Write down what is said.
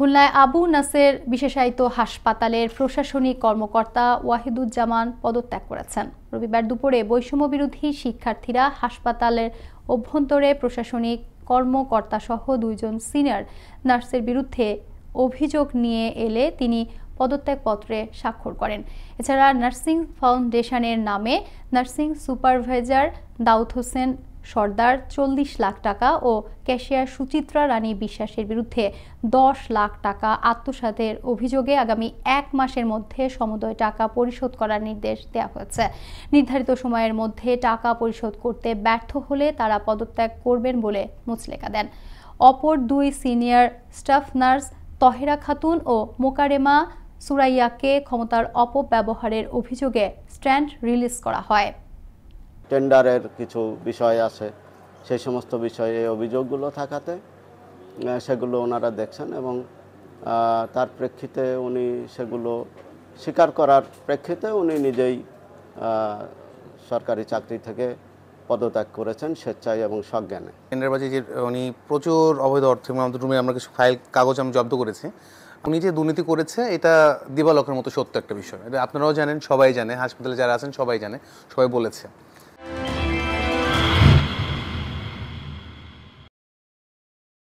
খুলনায় আবু নাসের বিশেষায়িত হাসপাতালের প্রশাসনিক কর্মকর্তা ওয়াহিদুজ্জামান পদত্যাগ করেছেন রবিবার দুপুরে বৈষম্য শিক্ষার্থীরা হাসপাতালের অভ্যন্তরে প্রশাসনিক কর্মকর্তা সহ দুইজন সিনিয়র নার্সের বিরুদ্ধে অভিযোগ নিয়ে এলে তিনি পদত্যাগপত্রে স্বাক্ষর করেন এছাড়া নার্সিং ফাউন্ডেশনের নামে নার্সিং সুপারভাইজার দাউদ হোসেন সর্দার চল্লিশ লাখ টাকা ও ক্যাশিয়ার সুচিত্রা রানী বিশ্বাসের বিরুদ্ধে দশ লাখ টাকা আত্মসাতের অভিযোগে আগামী এক মাসের মধ্যে সমুদয় টাকা পরিশোধ করার নির্দেশ দেওয়া হয়েছে নির্ধারিত সময়ের মধ্যে টাকা পরিশোধ করতে ব্যর্থ হলে তারা পদত্যাগ করবেন বলে মুচলেখা দেন অপর দুই senior staff nurse Tahera Khatun ও মোকারেমা সুরাইয়াকে ক্ষমতার অপব্যবহারের অভিযোগে স্ট্যান্ড রিলিজ করা হয় টেন্ডারের কিছু বিষয় আছে সেই সমস্ত বিষয়ে অভিযোগগুলো থাকাতে সেগুলো ওনারা দেখছেন এবং তার প্রেক্ষিতে উনি সেগুলো স্বীকার করার প্রেক্ষিতে উনি নিজেই সরকারি চাকরি থেকে পদত্যাগ করেছেন স্বেচ্ছায় এবং সজ্ঞানে বাজে যে উনি প্রচুর অবৈধ অর্থ রুমে আমরা কিছু ফাইল কাগজ আমি জব্দ করেছি উনি যে দুর্নীতি করেছে এটা দিবালকের মতো সত্য একটা বিষয় আপনারাও জানেন সবাই জানে হাসপাতালে যারা আছেন সবাই জানে সবাই বলেছে